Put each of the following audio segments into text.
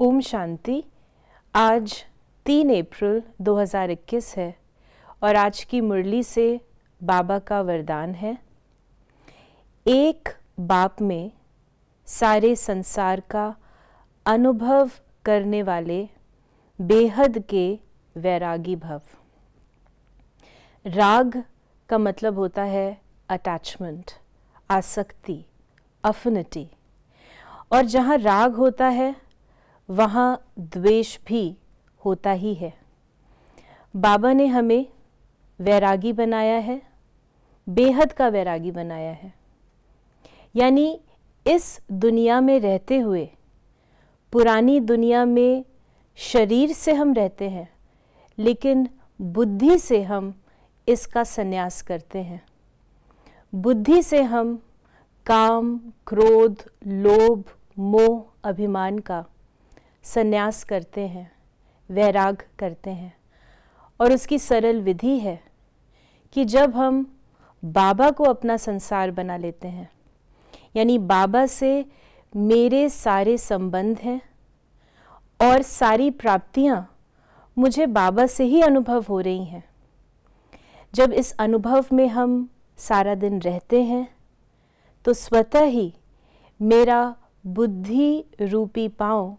ओम शांति आज तीन अप्रैल 2021 है और आज की मुरली से बाबा का वरदान है एक बाप में सारे संसार का अनुभव करने वाले बेहद के वैरागी भव राग का मतलब होता है अटैचमेंट आसक्ति अफिनिटी और जहाँ राग होता है वहाँ द्वेष भी होता ही है बाबा ने हमें वैरागी बनाया है बेहद का वैरागी बनाया है यानी इस दुनिया में रहते हुए पुरानी दुनिया में शरीर से हम रहते हैं लेकिन बुद्धि से हम इसका संन्यास करते हैं बुद्धि से हम काम क्रोध लोभ मोह अभिमान का संन्यास करते हैं वैराग करते हैं और उसकी सरल विधि है कि जब हम बाबा को अपना संसार बना लेते हैं यानी बाबा से मेरे सारे संबंध हैं और सारी प्राप्तियाँ मुझे बाबा से ही अनुभव हो रही हैं जब इस अनुभव में हम सारा दिन रहते हैं तो स्वतः ही मेरा बुद्धि रूपी पाँव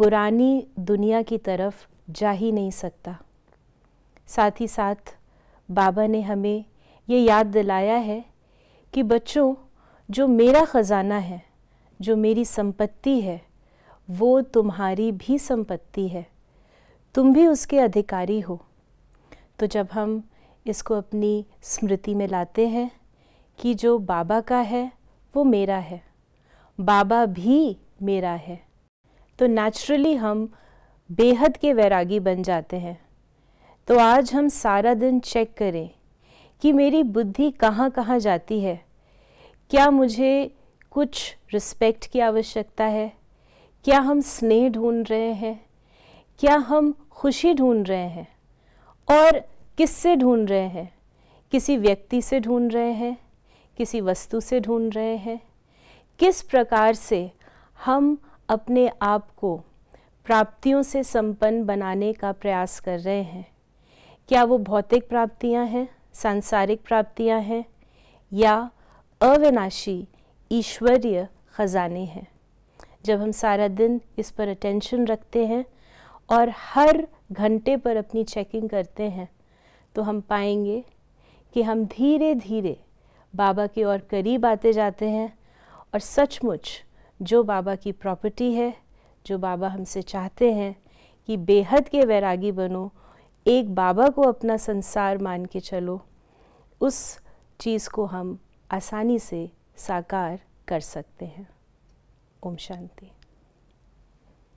पुरानी दुनिया की तरफ जा ही नहीं सकता साथ ही साथ बाबा ने हमें ये याद दिलाया है कि बच्चों जो मेरा ख़जाना है जो मेरी संपत्ति है वो तुम्हारी भी संपत्ति है तुम भी उसके अधिकारी हो तो जब हम इसको अपनी स्मृति में लाते हैं कि जो बाबा का है वो मेरा है बाबा भी मेरा है तो नेचुरली हम बेहद के वैरागी बन जाते हैं तो आज हम सारा दिन चेक करें कि मेरी बुद्धि कहाँ कहाँ जाती है क्या मुझे कुछ रिस्पेक्ट की आवश्यकता है क्या हम स्नेह ढूंढ रहे हैं क्या हम खुशी ढूंढ रहे हैं और किससे ढूंढ रहे हैं किसी व्यक्ति से ढूंढ रहे हैं किसी वस्तु से ढूंढ रहे हैं किस प्रकार से हम अपने आप को प्राप्तियों से संपन्न बनाने का प्रयास कर रहे हैं क्या वो भौतिक प्राप्तियां हैं सांसारिक प्राप्तियां हैं या अविनाशी ईश्वरीय ख़जाने हैं जब हम सारा दिन इस पर अटेंशन रखते हैं और हर घंटे पर अपनी चेकिंग करते हैं तो हम पाएंगे कि हम धीरे धीरे बाबा की ओर करीब आते जाते हैं और सचमुच जो बाबा की प्रॉपर्टी है जो बाबा हमसे चाहते हैं कि बेहद के वैरागी बनो एक बाबा को अपना संसार मान के चलो उस चीज़ को हम आसानी से साकार कर सकते हैं ओम शांति